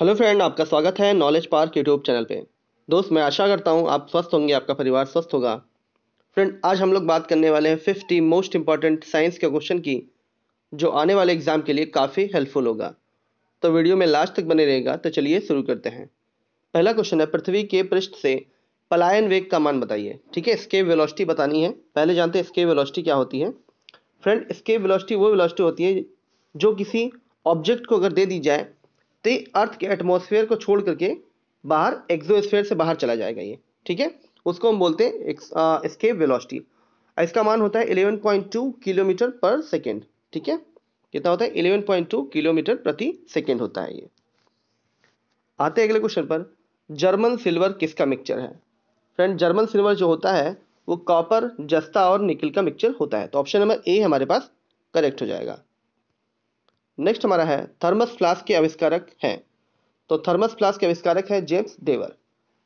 hello friend आपका स्वागत है नॉलेज पार्क यूट्यूब चैनल पे दोस्त मैं आशा करता हूँ आप स्वस्थ होंगे आपका परिवार स्वस्थ होगा फ्रेंड आज हम लोग बात करने वाले हैं फिफ्टी मोस्ट इंपॉर्टेंट साइंस के क्वेश्चन की जो आने वाले एग्जाम के लिए काफ़ी हेल्पफुल होगा तो वीडियो में लास्ट तक बने रहेगा तो चलिए शुरू करते हैं पहला क्वेश्चन है पृथ्वी के पृष्ठ से पलायन वेग का मान बताइए ठीक है इसके वेलोसिटी बतानी है पहले जानते हैं इसके वेलोसिटी क्या होती है फ्रेंड इसके वेलोसिटी वो वेलोसिटी होती है जो किसी ऑब्जेक्ट को अगर दे दी जाए तो अर्थ के एटमोसफेयर को छोड़ करके बाहर एक्जोस्फेयर से बाहर चला जाएगा ये ठीक है उसको हम बोलते हैं स्केप वेलोसिटी इसका मान होता है 11.2 किलोमीटर पर सेकेंड ठीक है कितना होता है 11.2 किलोमीटर प्रति सेकेंड होता है ये आते हैं अगले क्वेश्चन पर जर्मन सिल्वर किसका मिक्सचर है फ्रेंड जर्मन सिल्वर जो होता है वो कॉपर जस्ता और निकल का मिक्सचर होता है तो ऑप्शन नंबर ए हमारे पास करेक्ट हो जाएगा नेक्स्ट हमारा है थर्मस फ्लास्क के आविष्कारक हैं तो थर्मस फ्लास्क के आविष्कारक हैं जेम्स देवर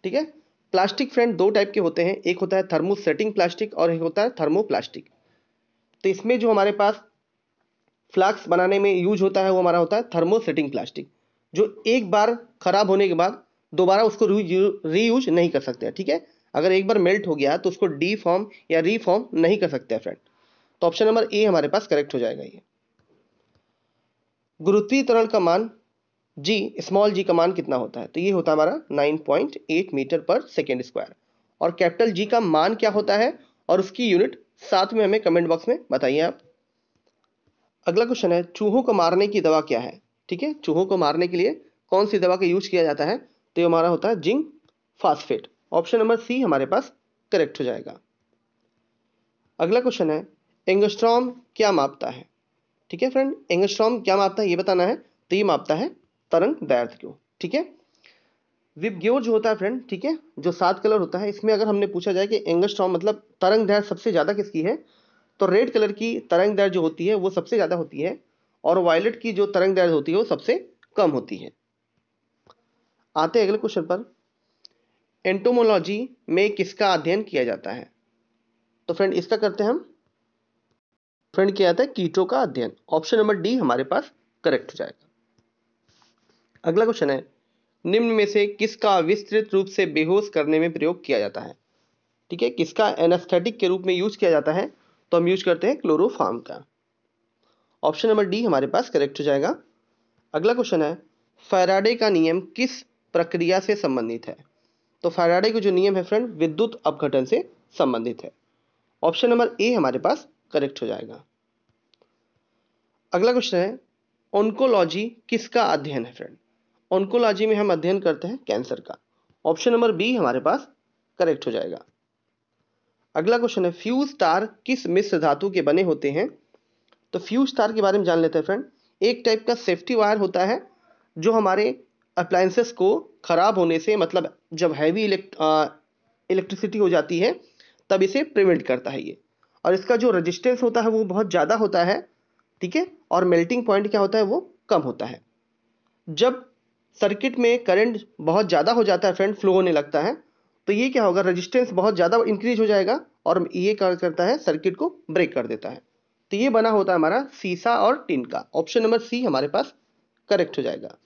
ठीक है प्लास्टिक फ्रेंड दो टाइप के होते हैं एक होता है थर्मोसेटिंग प्लास्टिक और एक होता है थर्मोप्लास्टिक तो इसमें जो हमारे पास फ्लास्क बनाने में यूज होता है वो हमारा होता है थर्मोसेटिंग प्लास्टिक जो एक बार खराब होने के बाद दोबारा उसको रीयूज नहीं कर सकते ठीक है अगर एक बार मेल्ट हो गया तो उसको डी फॉर्म या रीफॉर्म नहीं कर सकते फ्रेंड तो ऑप्शन नंबर ए हमारे पास करेक्ट हो जाएगा ये गुरुत्वीय त्वरण का मान जी स्मॉल जी का मान कितना होता है तो ये होता है हमारा 9.8 मीटर पर सेकेंड स्क्वायर और कैपिटल जी का मान क्या होता है और उसकी यूनिट साथ में हमें कमेंट बॉक्स में बताइए आप अगला क्वेश्चन है चूहों को मारने की दवा क्या है ठीक है चूहों को मारने के लिए कौन सी दवा का यूज किया जाता है तो ये हमारा होता है zinc phosphate option number C हमारे पास करेक्ट हो जाएगा अगला क्वेश्चन है एंगस्ट्रॉम क्या मापता है ठीक है फ्रेंड एंगस्ट्रॉम क्या मापता है ये बताना है तो ये मापता है तरंग दैर्थ को ठीक है विबग्योर जो होता है फ्रेंड ठीक है जो सात कलर होता है इसमें अगर हमने पूछा जाए कि एंगस्ट्रॉम मतलब तरंग दैर्थ सबसे ज़्यादा किसकी है तो रेड कलर की तरंग दैर्थ जो होती है वो सबसे ज़्यादा होती है और वायलेट की जो तरंग दैर्थ होती है वो सबसे कम होती है आते अगले क्वेश्चन पर एंटोमोलॉजी में किसका अध्ययन किया जाता है तो फ्रेंड इसका करते हैं हम फ्रेंड क्या आता है कीटों का अध्ययन ऑप्शन नंबर डी हमारे पास करेक्ट हो जाएगा अगला क्वेश्चन है निम्न में से किसका विस्तृत रूप से बेहोश करने में प्रयोग किया जाता है ठीक है किसका एनास्थेटिक के रूप में यूज किया जाता है तो हम यूज करते हैं क्लोरोफार्म का ऑप्शन नंबर डी हमारे पास करेक्ट हो जाएगा अगला क्वेश्चन है फैराडे का नियम किस प्रक्रिया से संबंधित है तो फैराडे का जो नियम है फ्रेंड विद्युत अपघटन से संबंधित है ऑप्शन नंबर ए हमारे पास करेक्ट हो जाएगा अगला क्वेश्चन है ऑनकोलॉजी किसका अध्ययन है फ्रेंड ओनकोलॉजी में हम अध्ययन करते हैं कैंसर का ऑप्शन नंबर बी हमारे पास करेक्ट हो जाएगा अगला क्वेश्चन है फ्यूज तार किस मिश्र धातु के बने होते हैं तो फ्यूज तार के बारे में जान लेते हैं फ्रेंड एक टाइप का सेफ्टी वायर होता है जो हमारे अप्लायंसेस को ख़राब होने से मतलब जब हैवी इलेक्ट्रिसिटी हो जाती है तब इसे प्रिवेंट करता है ये और इसका जो रजिस्टेंस होता है वो बहुत ज़्यादा होता है ठीक है और मेल्टिंग पॉइंट क्या होता है वो कम होता है जब सर्किट में करंट बहुत ज़्यादा हो जाता है फ्रेंड फ्लो होने लगता है तो ये क्या होगा रजिस्टेंस बहुत ज़्यादा इंक्रीज हो जाएगा और ये क्या करता है सर्किट को ब्रेक कर देता है तो ये बना होता है हमारा सीसा और टिन का ऑप्शन नंबर सी हमारे पास करेक्ट हो जाएगा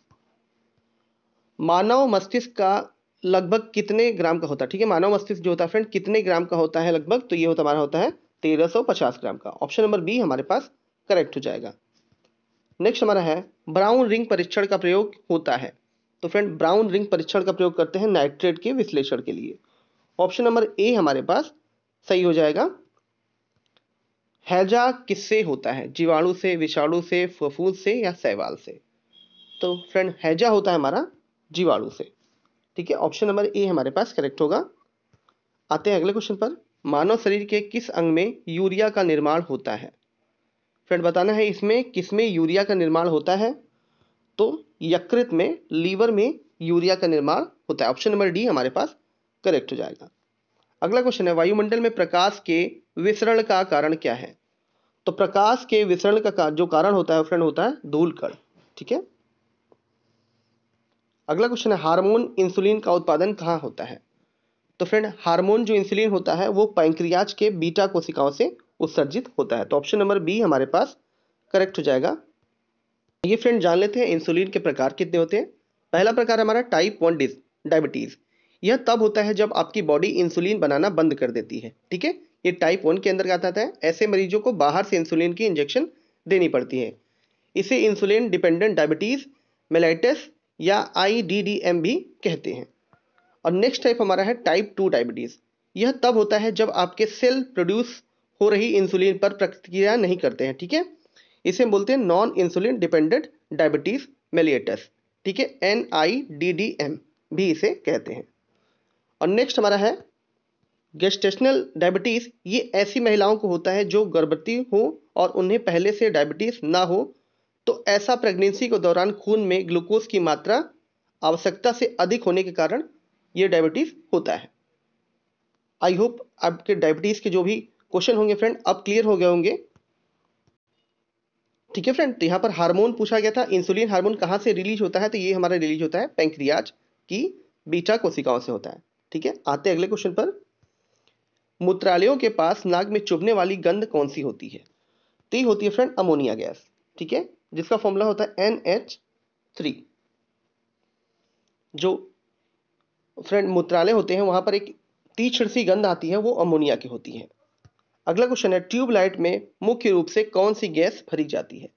मानव मस्तिष्क का लगभग कितने ग्राम का होता है ठीक है मानव मस्तिष्क जो होता है फ्रेंड कितने ग्राम का होता है लगभग तो ये होता हमारा होता है 1350 ग्राम का ऑप्शन नंबर बी हमारे पास करेक्ट हो जाएगा नेक्स्ट हमारा है ब्राउन रिंग परीक्षण का प्रयोग होता है तो फ्रेंड ब्राउन रिंग परीक्षण का प्रयोग करते हैं नाइट्रेट के विश्लेषण के लिए ऑप्शन नंबर ए हमारे पास सही हो जाएगा हैजा किससे होता है जीवाणु से विषाणु से फफूद से या सहवाल से तो फ्रेंड हैजा होता है हमारा जीवाणु से ठीक है ऑप्शन नंबर ए हमारे पास करेक्ट होगा आते हैं अगले क्वेश्चन पर मानव शरीर के किस अंग में यूरिया का निर्माण होता है फ्रेंड बताना है इसमें किस में यूरिया का निर्माण होता है तो यकृत में लीवर में यूरिया का निर्माण होता है ऑप्शन नंबर डी हमारे पास करेक्ट हो जाएगा अगला क्वेश्चन है वायुमंडल में प्रकाश के विसरण का कारण क्या है तो प्रकाश के विसरण का जो कारण होता है फ्रेंड होता है धूलकण ठीक है अगला क्वेश्चन है हार्मोन इंसुलिन का उत्पादन कहाँ होता है तो फ्रेंड हार्मोन जो इंसुलिन होता है वो पैंक्रियाज के बीटा कोशिकाओं से उत्सर्जित होता है तो ऑप्शन नंबर बी हमारे पास करेक्ट हो जाएगा ये फ्रेंड जान लेते हैं इंसुलिन के प्रकार कितने होते हैं पहला प्रकार हमारा टाइप वन डिस डायबिटीज़ यह तब होता है जब आपकी बॉडी इंसुलिन बनाना बंद कर देती है ठीक है ये टाइप वन के अंदर आता है ऐसे मरीजों को बाहर से इंसुलिन की इंजेक्शन देनी पड़ती है इसे इंसुलिन डिपेंडेंट डायबिटीज़ मेलाइटिस या आई भी कहते हैं और नेक्स्ट टाइप हमारा है टाइप टू डायबिटीज़ यह तब होता है जब आपके सेल प्रोड्यूस हो रही इंसुलिन पर प्रतिक्रिया नहीं करते हैं ठीक है इसे बोलते हैं non insulin dependent diabetes mellitus ठीक है N I D D M भी इसे कहते हैं और नेक्स्ट हमारा है गेस्टेशनल डायबिटीज़ ये ऐसी महिलाओं को होता है जो गर्भवती हो और उन्हें पहले से डायबिटीज़ ना हो तो ऐसा प्रेगनेंसी के दौरान खून में ग्लूकोज की मात्रा आवश्यकता से अधिक होने के कारण ये डायबिटीज़ होता है आई होप आपके डायबिटीज़ के जो भी क्वेश्चन होंगे फ्रेंड अब क्लियर हो गए होंगे ठीक है फ्रेंड तो यहां पर हार्मोन पूछा गया था इंसुलिन हार्मोन कहां से रिलीज होता है तो ये हमारा रिलीज होता है पैंक्रियाज की बीटा कोशिकाओं से होता है ठीक है आते अगले क्वेश्चन पर मूत्रालयों के पास नाग में चुभने वाली गंध कौन सी होती है तो ये होती है फ्रेंड अमोनिया गैस ठीक है जिसका फॉर्मूला होता है एन थ्री जो फ्रेंड मूत्रालय होते हैं वहां पर एक तीक्षण सी गंध आती है वो अमोनिया की होती है अगला क्वेश्चन है ट्यूबलाइट में मुख्य रूप से कौन सी गैस भरी जाती है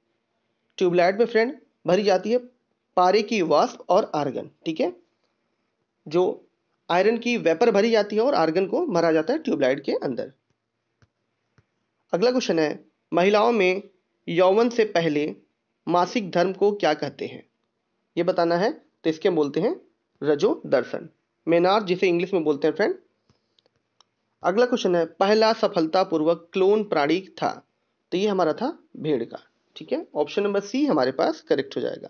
ट्यूबलाइट में फ्रेंड भरी जाती है पारे की वास्प और आर्गन ठीक है जो आयरन की वेपर भरी जाती है और आर्गन को मरा जाता है ट्यूबलाइट के अंदर अगला क्वेश्चन है महिलाओं में यौवन से पहले मासिक धर्म को क्या कहते हैं ये बताना है तो इसके बोलते हैं रजो दर्शन मेनार जिसे इंग्लिश में बोलते हैं फ्रेंड अगला क्वेश्चन है पहला सफलतापूर्वक क्लोन प्राणी था तो ये हमारा था भेड़ का ठीक है ऑप्शन नंबर सी हमारे पास करेक्ट हो जाएगा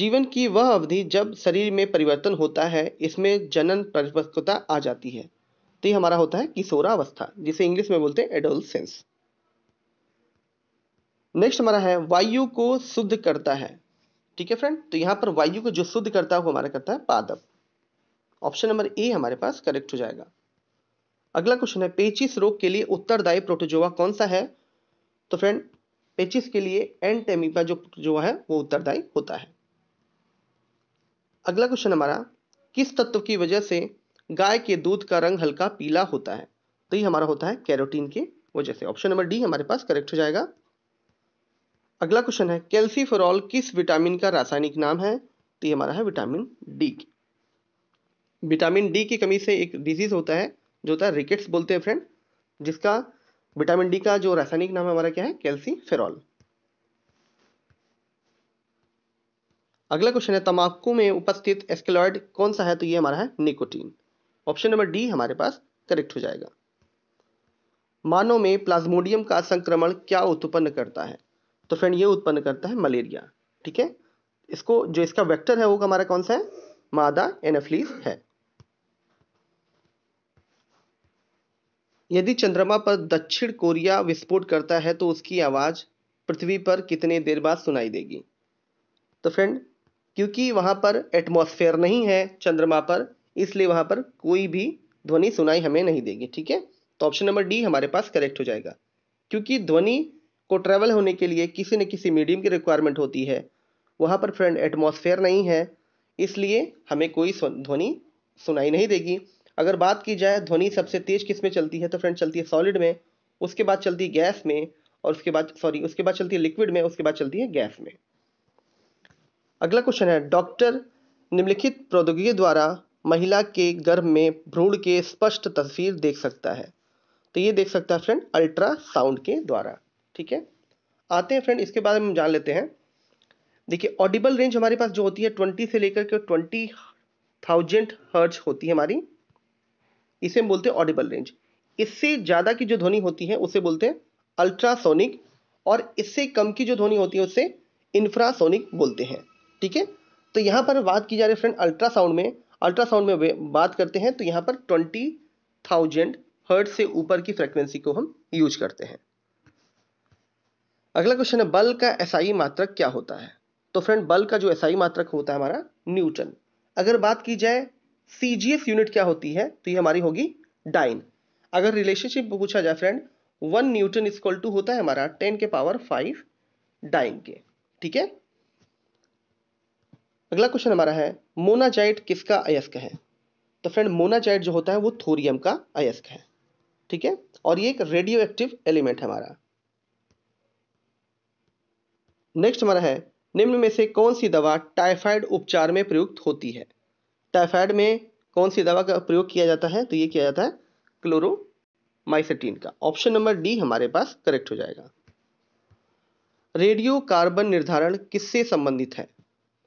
जीवन की वह अवधि जब शरीर में परिवर्तन होता है इसमें जनन परिपक्वता आ जाती है तो ये हमारा होता है किशोरावस्था जिसे इंग्लिश में बोलते हैं एडोल नेक्स्ट हमारा है वायु को शुद्ध करता है ठीक है फ्रेंड तो यहाँ पर वायु को जो शुद्ध करता है वो हमारा करता है पादप ऑप्शन नंबर ए हमारे पास करेक्ट हो जाएगा अगला क्वेश्चन है पेचिस रोग के लिए उत्तरदायी प्रोटोजोआ कौन सा है तो फ्रेंड पेचिस के लिए एंड जो प्रोटोजोआ है वो उत्तरदायी होता है अगला क्वेश्चन हमारा किस तत्व की वजह से गाय के दूध का रंग हल्का पीला होता है तो ये हमारा होता है कैरोटीन की वजह से ऑप्शन नंबर डी हमारे पास करेक्ट हो जाएगा अगला क्वेश्चन है कैल्सीफेरॉल किस विटामिन का रासायनिक नाम है तो ये हमारा है विटामिन डी विटामिन डी की कमी से एक डिजीज होता है जो होता है रिकेट्स बोलते हैं फ्रेंड जिसका विटामिन डी का जो रासायनिक नाम है हमारा क्या है कैल्सीफेरॉल अगला क्वेश्चन है तमाकू में उपस्थित एस्केलॉयड कौन सा है तो ये हमारा है निकोटीन ऑप्शन नंबर डी हमारे पास करेक्ट हो जाएगा मानव में प्लाज्मोडियम का संक्रमण क्या उत्पन्न करता है तो फ्रेंड ये उत्पन्न करता है मलेरिया ठीक है इसको जो इसका वेक्टर है वो हमारा कौन सा है मादा एनाफ्लीज है यदि चंद्रमा पर दक्षिण कोरिया विस्फोट करता है तो उसकी आवाज़ पृथ्वी पर कितने देर बाद सुनाई देगी तो फ्रेंड क्योंकि वहां पर एटमॉस्फेयर नहीं है चंद्रमा पर इसलिए वहां पर कोई भी ध्वनि सुनाई हमें नहीं देगी ठीक है तो ऑप्शन नंबर डी हमारे पास करेक्ट हो जाएगा क्योंकि ध्वनि को ट्रैवल होने के लिए किसी न किसी मीडियम की रिक्वायरमेंट होती है वहाँ पर फ्रेंड एटमॉस्फेयर नहीं है इसलिए हमें कोई ध्वनि सुनाई नहीं देगी अगर बात की जाए ध्वनि सबसे तेज़ किस में चलती है तो फ्रेंड चलती है सॉलिड में उसके बाद चलती है गैस में और उसके बाद सॉरी उसके बाद चलती है लिक्विड में उसके बाद चलती है गैस में अगला क्वेश्चन है डॉक्टर निम्नलिखित प्रौद्योगिकी द्वारा महिला के गर्भ में भ्रूण के स्पष्ट तस्वीर देख सकता है तो ये देख सकता है फ्रेंड अल्ट्रासाउंड के द्वारा ठीक है आते हैं फ्रेंड इसके बारे में जान लेते हैं देखिए ऑडिबल रेंज हमारे पास जो होती है ट्वेंटी से लेकर के ट्वेंटी थाउजेंड हर्ज होती है हमारी इसे हम बोलते हैं ऑडिबल रेंज इससे ज़्यादा की जो ध्वनि होती है उसे बोलते हैं अल्ट्रासोनिक और इससे कम की जो ध्वनि होती है उससे इंफ्रासोनिक बोलते हैं ठीक है तो यहाँ पर बात की जा रही है फ्रेंड अल्ट्रासाउंड में अल्ट्रासाउंड में बात करते हैं तो यहाँ पर ट्वेंटी थाउजेंड हर्ट से ऊपर की फ्रिक्वेंसी को हम यूज करते हैं अगला क्वेश्चन है बल का एसआई e मात्रक क्या होता है तो फ्रेंड बल का जो एसआई e मात्रक होता है हमारा न्यूटन अगर बात की जाए सीजीएस यूनिट क्या होती है तो ये हमारी होगी डाइन अगर रिलेशनशिप पूछा जाए friend one newton equal to होता है हमारा टेन के पावर फाइव डाइन के ठीक है अगला क्वेश्चन हमारा है मोनाजाइट किसका अयस्क है तो फ्रेंड मोनाजाइट जो होता है वो थोरियम का अयस्क है ठीक है और ये एक रेडियो एक्टिव एलिमेंट है हमारा नेक्स्ट हमारा है निम्न में से कौन सी दवा टाइफाइड उपचार में प्रयुक्त होती है टाइफाइड में कौन सी दवा का प्रयोग किया जाता है तो ये किया जाता है क्लोरोमाइसेटीन का ऑप्शन नंबर डी हमारे पास करेक्ट हो जाएगा रेडियो कार्बन निर्धारण किससे संबंधित है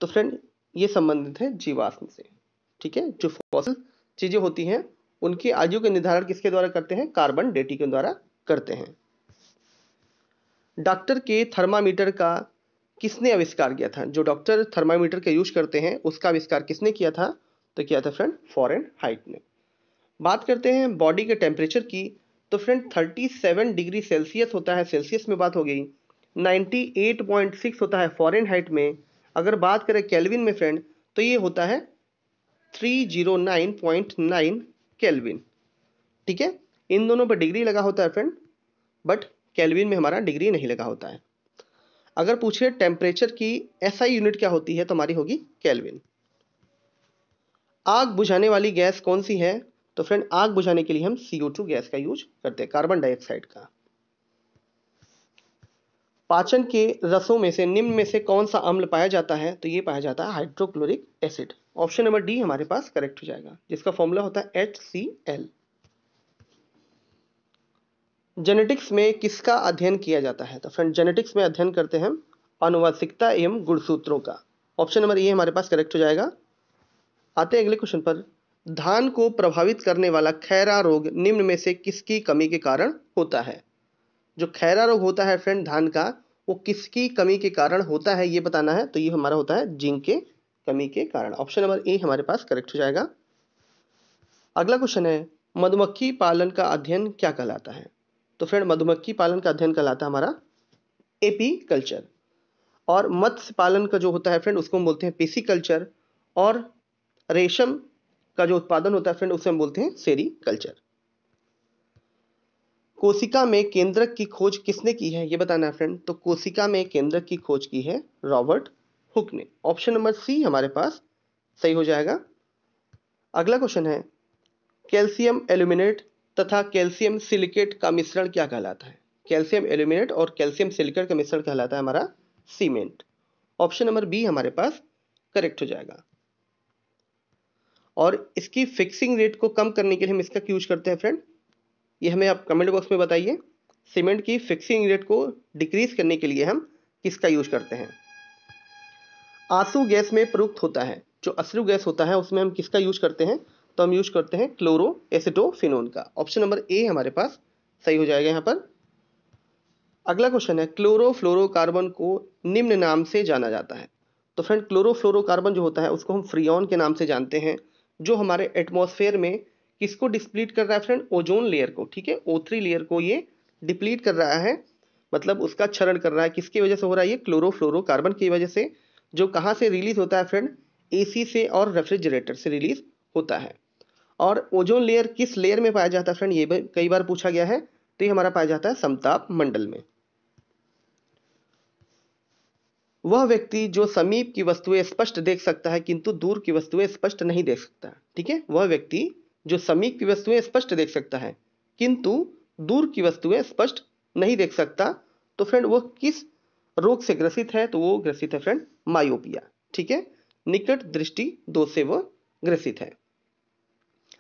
तो फ्रेंड ये संबंधित है जीवाश्म से ठीक है जो फॉसिल चीज़ें होती हैं उनकी आयु के निर्धारण किसके द्वारा करते हैं कार्बन डेटी के द्वारा करते हैं डॉक्टर के थर्मामीटर का किसने आविष्कार किया था जो डॉक्टर थर्मामीटर का यूज करते हैं उसका आविष्कार किसने किया था तो किया था फ्रेंड फॉरन हाइट ने बात करते हैं बॉडी के टेम्परेचर की तो फ्रेंड 37 डिग्री सेल्सियस होता है सेल्सियस में बात हो गई 98.6 होता है फ़ॉरन हाइट में अगर बात करें कैलविन में फ्रेंड तो ये होता है 309.9 कैलविन ठीक है इन दोनों पर डिग्री लगा होता है फ्रेंड बट कैलविन में हमारा डिग्री नहीं लगा होता है अगर पूछे टेम्परेचर की ऐसा यूनिट क्या होती है तो हमारी होगी कैलविन आग बुझाने वाली गैस कौन सी है तो फ्रेंड आग बुझाने के लिए हम CO2 गैस का यूज करते हैं कार्बन डाइऑक्साइड का पाचन के रसों में से निम्न में से कौन सा अम्ल पाया जाता है तो ये पाया जाता है hydrochloric acid option number D हमारे पास करेक्ट हो जाएगा जिसका फॉर्मूला होता है एच सी एल जेनेटिक्स में किसका अध्ययन किया जाता है तो फ्रेंड जेनेटिक्स में अध्ययन करते हैं अनुवासिकता एवं गुणसूत्रों का ऑप्शन नंबर ये हमारे पास करेक्ट हो जाएगा आते हैं अगले क्वेश्चन पर धान को प्रभावित करने वाला खैरा रोग निम्न में से किसकी कमी के कारण होता है जो खैरा रोग होता है फ्रेंड धान का वो किसकी कमी के कारण होता है ये बताना है तो ये हमारा होता है जिंक के कमी के कारण ऑप्शन नंबर ए हमारे पास करेक्ट हो जाएगा अगला क्वेश्चन है मधुमक्खी पालन का अध्ययन क्या कहलाता है तो फ्रेंड मधुमक्खी पालन का अध्ययन कहलाता है हमारा एपी कल्चर और मत्स्य पालन का जो होता है फ्रेंड उसको हम बोलते हैं पीसी कल्चर और रेशम का जो उत्पादन होता है फ्रेंड उसे हम बोलते हैं सेरी कल्चर कोशिका में केंद्रक की खोज किसने की है ये बताना है फ्रेंड तो कोशिका में केंद्रक की खोज की है रॉबर्ट हुक ने ऑप्शन नंबर सी हमारे पास सही हो जाएगा अगला क्वेश्चन है कैल्शियम एल्यूमिनेट तथा कैल्शियम सिलिकेट का मिश्रण क्या कहलाता है कैल्शियम एल्यूमिनेट और कैल्शियम सिलिकेट का मिश्रण कहलाता है हमारा सीमेंट ऑप्शन नंबर बी हमारे पास करेक्ट हो जाएगा और इसकी फिक्सिंग रेट को कम करने के लिए हम इसका यूज करते हैं फ्रेंड ये हमें आप कमेंट बॉक्स में बताइए सीमेंट की फिक्सिंग रेट को डिक्रीज करने के लिए हम किसका यूज करते हैं आंसू गैस में प्रयुक्त होता है जो अश्रु गैस होता है उसमें हम किसका यूज करते हैं तो हम यूज करते हैं क्लोरो एसिटोफिनोन का ऑप्शन नंबर ए हमारे पास सही हो जाएगा यहाँ पर अगला क्वेश्चन है क्लोरोफ्लोरोकार्बन को निम्न नाम से जाना जाता है तो फ्रेंड क्लोरोफ्लोरोकार्बन जो होता है उसको हम फ्रियोन के नाम से जानते हैं जो हमारे एटमोसफेयर में किसको डिस्प्लीट कर रहा है फ्रेंड ओजोन लेयर को ठीक है ओ लेयर को ये डिप्लीट कर रहा है मतलब उसका क्षरण कर रहा है किसकी वजह से हो रहा है ये क्लोरोफ्लोरोकार्बन की वजह से जो कहाँ से रिलीज होता है फ्रेंड एसी से और रेफ्रिजरेटर से रिलीज होता है और ओजोन लेयर किस लेयर में पाया जाता है फ्रेंड ये कई बार पूछा गया है तो ये हमारा पाया जाता है समताप मंडल में वह व्यक्ति जो समीप की वस्तुएं स्पष्ट देख सकता है किंतु दूर की वस्तुएं स्पष्ट नहीं देख सकता ठीक है वह व्यक्ति जो समीप की वस्तुएं स्पष्ट देख सकता है किंतु दूर की वस्तुएं स्पष्ट नहीं देख सकता तो फ्रेंड वह किस रोग से ग्रसित है तो वो ग्रसित है फ्रेंड मायोपिया ठीक है निकट दृष्टि दो से वह ग्रसित है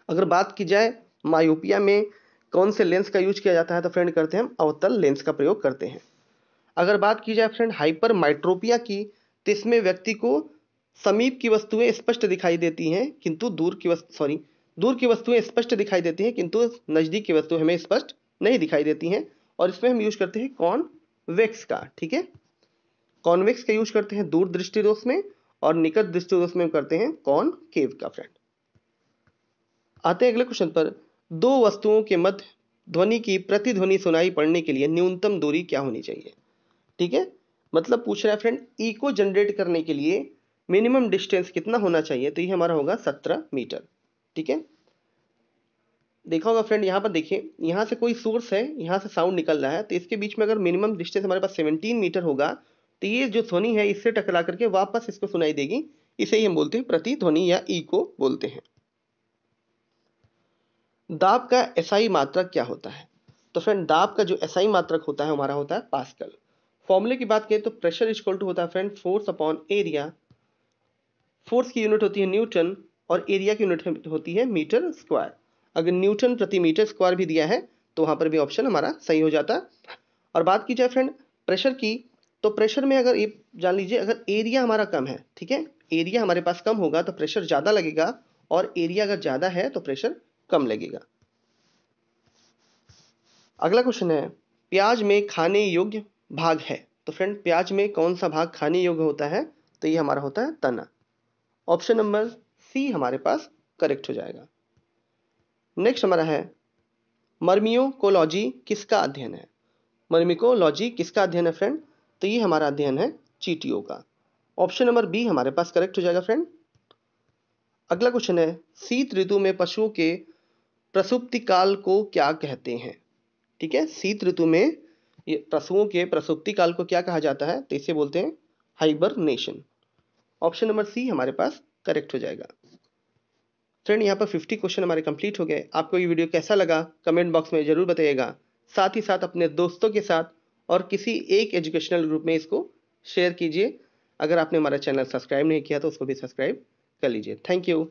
अगर बात की जाए मायोपिया में कौन से लेंस का यूज किया जाता है तो फ्रेंड करते हैं हम अवतल लेंस का प्रयोग करते हैं अगर बात की जाए फ्रेंड हाइपर माइट्रोपिया की तो इसमें व्यक्ति को समीप की वस्तुएं स्पष्ट दिखाई देती हैं किंतु दूर की वस्तु सॉरी दूर की वस्तुएं स्पष्ट दिखाई देती हैं किंतु नज़दीक की वस्तुएं हमें स्पष्ट नहीं दिखाई देती हैं और इसमें हम यूज करते हैं कॉन वेक्स का ठीक है कॉनवेक्स का यूज करते हैं दूर दृष्टि दोष में और निकट दृष्टि दोष में करते हैं कॉन केव का फ्रेंड आते हैं अगले क्वेश्चन पर दो वस्तुओं के मध्य ध्वनि की प्रतिध्वनि सुनाई पड़ने के लिए न्यूनतम दूरी क्या होनी चाहिए ठीक है मतलब पूछ रहा है फ्रेंड इको जनरेट करने के लिए मिनिमम डिस्टेंस कितना होना चाहिए तो ये हमारा होगा सत्रह मीटर ठीक है देखा होगा फ्रेंड यहाँ पर देखिए यहाँ से कोई सोर्स है यहाँ से साउंड निकल रहा है तो इसके बीच में अगर मिनिमम डिस्टेंस हमारे पास सेवनटीन मीटर होगा तो ये जो ध्वनि है इससे टकरा करके वापस इसको सुनाई देगी इसे ही हम बोलते हैं प्रतिध्वनि या ईको बोलते हैं दाब का एसआई मात्रक क्या होता है तो फ्रेंड दाब का जो एसआई मात्रक होता है हमारा होता है पास्कल फॉर्मूले की बात करें तो प्रेशर इज टू होता है friend force upon area force की यूनिट होती है न्यूटन और एरिया की यूनिट होती है मीटर स्क्वायर अगर न्यूटन प्रति मीटर स्क्वायर भी दिया है तो वहां पर भी ऑप्शन हमारा सही हो जाता है और बात की जाए फ्रेंड प्रेशर की तो प्रेशर में अगर ये जान लीजिए अगर एरिया हमारा कम है ठीक है एरिया हमारे पास कम होगा तो प्रेशर ज़्यादा लगेगा और एरिया अगर ज़्यादा है तो प्रेशर कम लगेगा अगला क्वेश्चन है प्याज में खाने योग्य भाग है तो फ्रेंड प्याज में कौन सा भाग खाने योग्य होता है तो ये हमारा होता है तना ऑप्शन नंबर सी हमारे पास करेक्ट हो जाएगा नेक्स्ट हमारा है मर्मियोकोलॉजी किसका अध्ययन है मर्मिकोलॉजी किसका अध्ययन है फ्रेंड तो ये हमारा अध्ययन है चीटियों का ऑप्शन नंबर बी हमारे पास करेक्ट हो जाएगा फ्रेंड अगला क्वेश्चन है शीत ऋतु में पशुओं के प्रसुप्ति काल को क्या कहते हैं ठीक है शीत ऋतु में पशुओं के प्रसुप्ति काल को क्या कहा जाता है तो इसे बोलते हैं हाइबरनेशन ऑप्शन नंबर सी हमारे पास करेक्ट हो जाएगा फ्रेंड यहाँ पर 50 क्वेश्चन हमारे कंप्लीट हो गए आपको ये वीडियो कैसा लगा कमेंट बॉक्स में ज़रूर बताइएगा साथ ही साथ अपने दोस्तों के साथ और किसी एक एजुकेशनल ग्रुप में इसको शेयर कीजिए अगर आपने हमारा चैनल सब्सक्राइब नहीं किया तो उसको भी सब्सक्राइब कर लीजिए थैंक यू